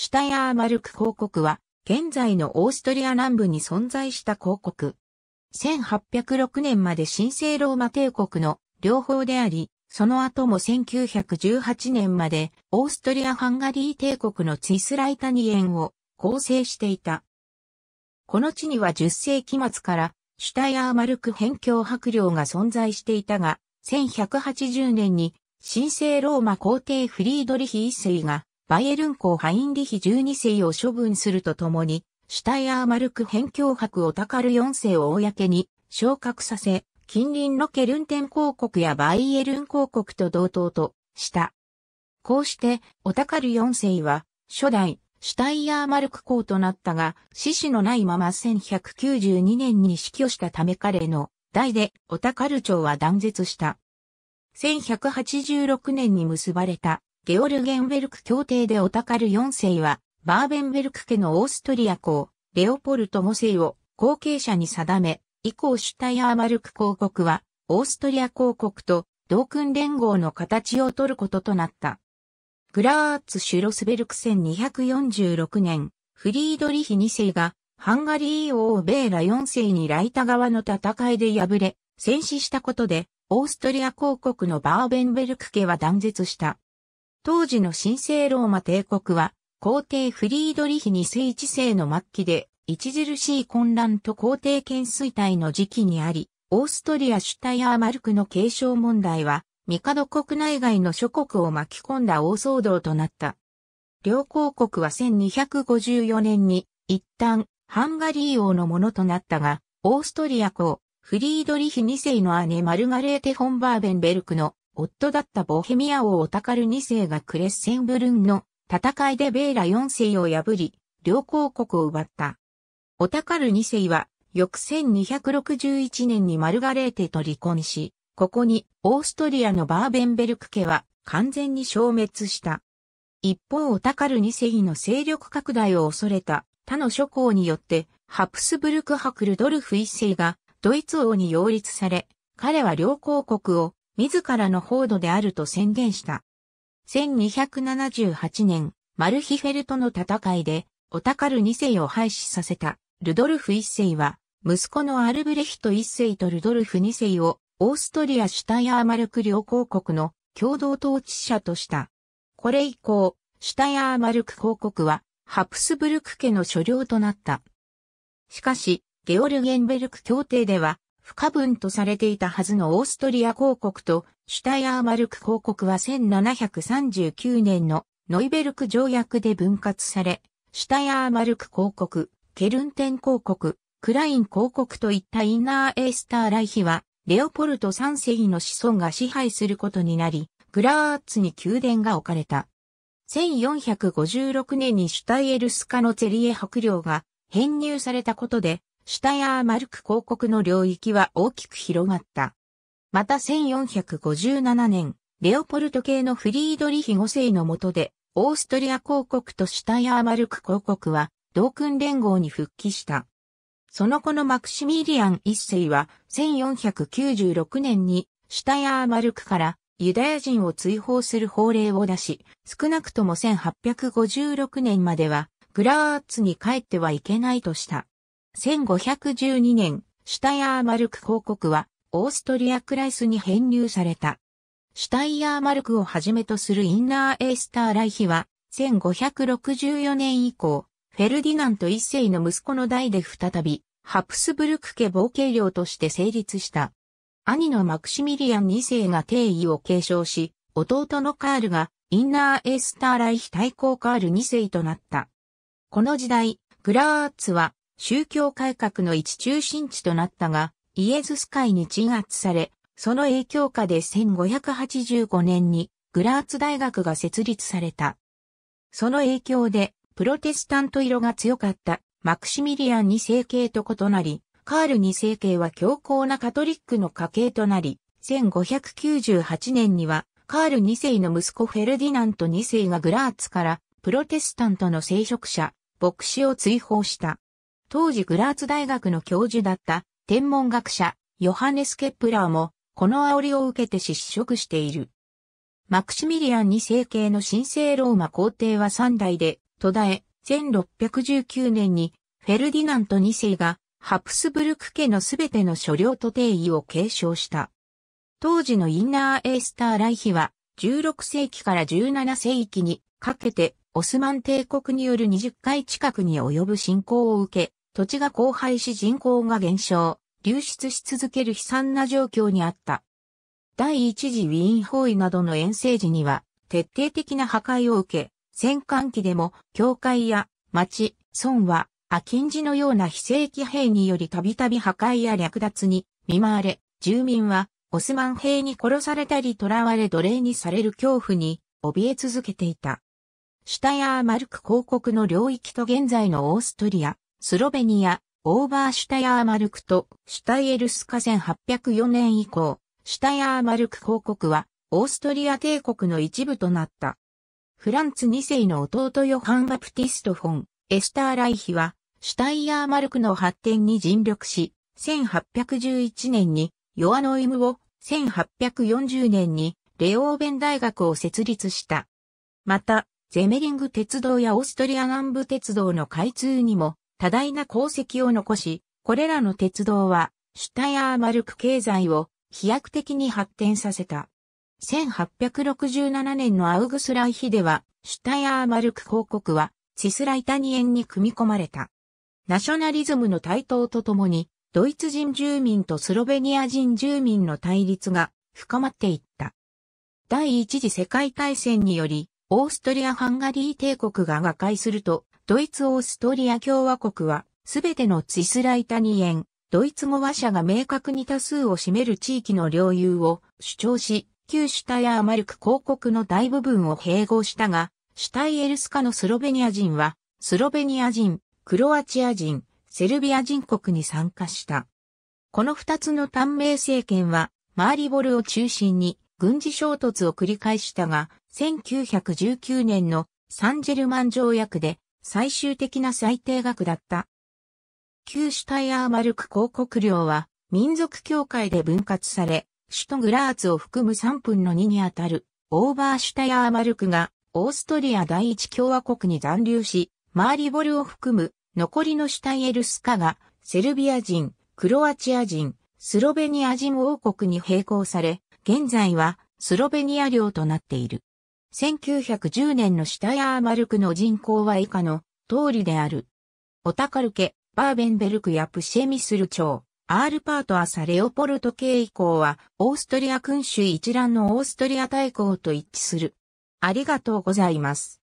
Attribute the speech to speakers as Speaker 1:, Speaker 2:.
Speaker 1: シュタヤーマルク公国は、現在のオーストリア南部に存在した公国。1806年まで神聖ローマ帝国の両方であり、その後も1918年までオーストリア・ハンガリー帝国のツイスライタニエンを構成していた。この地には10世紀末からシュタヤーマルク辺境白領が存在していたが、1180年に神聖ローマ皇帝フリードリヒ一世がバイエルン公ハインリヒ12世を処分するとともに、シュタイアーマルク辺境伯オタカル4世を公に昇格させ、近隣ロケルンテン公国やバイエルン公国と同等とした。こうして、オタカル4世は、初代、シュタイヤーマルク公となったが、死死のないまま1192年に死去したため彼の代でオタカル朝は断絶した。1186年に結ばれたゲオルゲンベルク協定でオタカル4世は、バーベンベルク家のオーストリア公、レオポルト5世を後継者に定め、以降シュタイアーマルク公国は、オーストリア公国と同君連合の形を取ることとなった。グラーツ・シュロスベルク1246年、フリードリヒ2世が、ハンガリー王ベーラ4世にライタ側の戦いで敗れ、戦死したことで、オーストリア公国のバーベンベルク家は断絶した。当時の神聖ローマ帝国は、皇帝フリードリヒ2世1世の末期で、著しい混乱と皇帝懸衰退の時期にあり、オーストリア・シュタヤアーマルクの継承問題は、帝国内外の諸国を巻き込んだ大騒動となった。両公国は1254年に一旦ハンガリー王のものとなったが、オーストリア公、フリードリヒ2世の姉マルガレーテ・フォンバーベンベルクの夫だったボヘミア王オタカル2世がクレッセンブルンの戦いでベーラ4世を破り、両公国を奪った。オタカル2世は、翌1261年にマルガレーテと離婚し、ここにオーストリアのバーベンベルク家は完全に消滅した。一方オタカル2世の勢力拡大を恐れた他の諸侯によって、ハプスブルクハクルドルフ1世がドイツ王に擁立され、彼は両公国を自らの報道であると宣言した。1278年、マルヒフェルトの戦いで、オタカル2世を廃止させた、ルドルフ1世は、息子のアルブレヒト1世とルドルフ2世を、オーストリア・シュタヤアーマルク両公国の共同統治者とした。これ以降、シュタヤーマルク公国は、ハプスブルク家の所領となった。しかし、ゲオルゲンベルク協定では、不可分とされていたはずのオーストリア公国とシュタイアーマルク公国は1739年のノイベルク条約で分割され、シュタイアーマルク公国、ケルンテン公国、クライン公国といったインナーエースターライヒは、レオポルト3世の子孫が支配することになり、グラーツに宮殿が置かれた。1456年にシュタイエルスカのゼリエ伯領が編入されたことで、シュタヤーマルク公国の領域は大きく広がった。また1457年、レオポルト系のフリードリヒ5世の下で、オーストリア公国とシュタヤーマルク公国は、同君連合に復帰した。その後のマクシミリアン一世は、1496年に、シュタヤーマルクからユダヤ人を追放する法令を出し、少なくとも1856年までは、グラーツに帰ってはいけないとした。1512年、シュタイヤーマルク公国は、オーストリアクライスに編入された。シュタイヤーマルクをはじめとするインナーエースターライヒは、1564年以降、フェルディナント一世の息子の代で再び、ハプスブルク家冒険領として成立した。兄のマクシミリアン2世が定位を継承し、弟のカールがインナーエースターライヒ対抗カール2世となった。この時代、グラーツは宗教改革の一中心地となったが、イエズス会に鎮圧され、その影響下で1585年にグラーツ大学が設立された。その影響で、プロテスタント色が強かったマクシミリアン2世系と異なり、カール2世系は強硬なカトリックの家系となり、1598年にはカール2世の息子フェルディナント2世がグラーツからプロテスタントの聖職者、牧師を追放した。当時グラーツ大学の教授だった天文学者ヨハネス・ケップラーもこの煽りを受けて失職している。マクシミリアン2世系の神聖ローマ皇帝は3代で途絶え、1619年にフェルディナント2世がハプスブルク家のすべての所領と定位を継承した。当時のインナーエースター来ヒは16世紀から17世紀にかけてオスマン帝国による20回近くに及ぶ侵攻を受け、土地が荒廃し人口が減少、流出し続ける悲惨な状況にあった。第一次ウィーン包囲などの遠征時には、徹底的な破壊を受け、戦艦機でも、教会や町、村は、アキンジのような非正規兵によりたびたび破壊や略奪に見舞われ、住民はオスマン兵に殺されたり囚われ奴隷にされる恐怖に怯え続けていた。シュタヤーマルク公国の領域と現在のオーストリア、スロベニア、オーバーシュタヤーマルクとシュタイエルスカ1804年以降、シュタヤーマルク公国はオーストリア帝国の一部となった。フランツ2世の弟ヨハン・バプティスト・フォン、エスター・ライヒは、シュタイヤーマルクの発展に尽力し、1811年にヨアノイムを、1840年にレオーベン大学を設立した。また、ゼメリング鉄道やオーストリア南部鉄道の開通にも多大な功績を残し、これらの鉄道は、シュタヤーマルク経済を飛躍的に発展させた。1867年のアウグスライヒでは、シュタヤーマルク広告は、シスライタニエンに組み込まれた。ナショナリズムの台頭とともに、ドイツ人住民とスロベニア人住民の対立が深まっていった。第一次世界大戦により、オーストリア・ハンガリー帝国が瓦解すると、ドイツオーストリア共和国は、すべてのツイスライタニエン、ドイツ語話者が明確に多数を占める地域の領有を主張し、旧シュタヤアーマルク公国の大部分を併合したが、シュタイエルスカのスロベニア人は、スロベニア人、クロアチア人、セルビア人国に参加した。この二つの短命政権は、マーリボルを中心に軍事衝突を繰り返したが、1919年のサンジェルマン条約で最終的な最低額だった。旧シュタイアーマルク広告料は民族協会で分割され、首都グラーツを含む3分の2にあたるオーバーシュタイアーマルクがオーストリア第一共和国に残留し、マーリボルを含む残りのシュタイエルスカがセルビア人、クロアチア人、スロベニア人王国に並行され、現在はスロベニア領となっている。1910年のシュタヤーマルクの人口は以下の通りである。オタカルケ、バーベンベルクやプシェミスル町、アールパートアサレオポルト系以降は、オーストリア君主一覧のオーストリア大公と一致する。ありがとうございます。